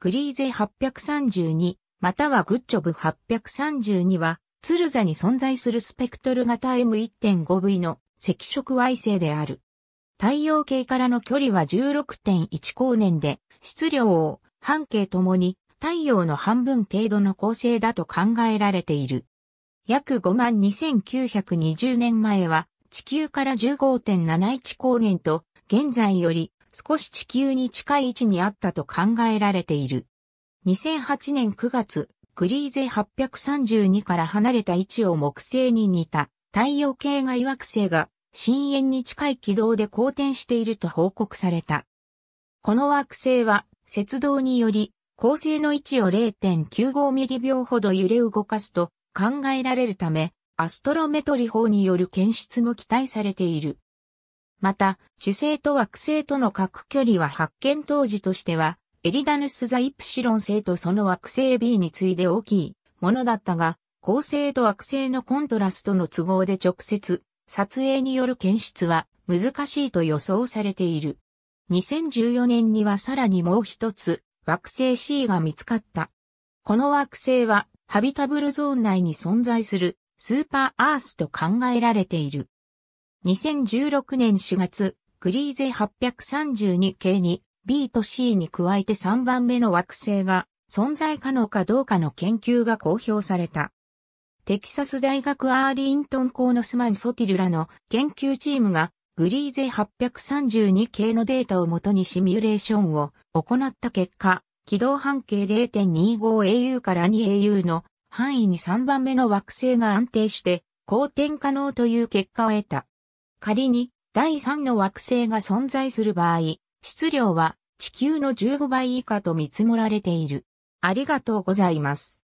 グリーゼ832、またはグッチョブ832は、ツルザに存在するスペクトル型 M1.5V の赤色矮星である。太陽系からの距離は16.1光年で、質量を半径ともに太陽の半分程度の構成だと考えられている。約5万2920年前は地球から15.71光年と現在より少し地球に近い位置にあったと考えられている。2008年9月、グリーゼ832から離れた位置を木星に似た太陽系外惑星が深淵に近い軌道で公転していると報告された。この惑星は、雪道により、恒星の位置を0.95ミリ秒ほど揺れ動かすと考えられるため、アストロメトリ法による検出も期待されている。また、主星と惑星との各距離は発見当時としては、エリダヌスザ・イプシロン星とその惑星 B に次いで大きいものだったが、恒星と惑星のコントラストの都合で直接、撮影による検出は難しいと予想されている。2014年にはさらにもう一つ、惑星 C が見つかった。この惑星は、ハビタブルゾーン内に存在するスーパーアースと考えられている。2016年4月、グリーゼ832系に B と C に加えて3番目の惑星が存在可能かどうかの研究が公表された。テキサス大学アーリントン校のスマン・ソティルらの研究チームがグリーゼ832系のデータをもとにシミュレーションを行った結果、軌道半径 0.25au から 2au の範囲に3番目の惑星が安定して、好転可能という結果を得た。仮に第3の惑星が存在する場合、質量は地球の15倍以下と見積もられている。ありがとうございます。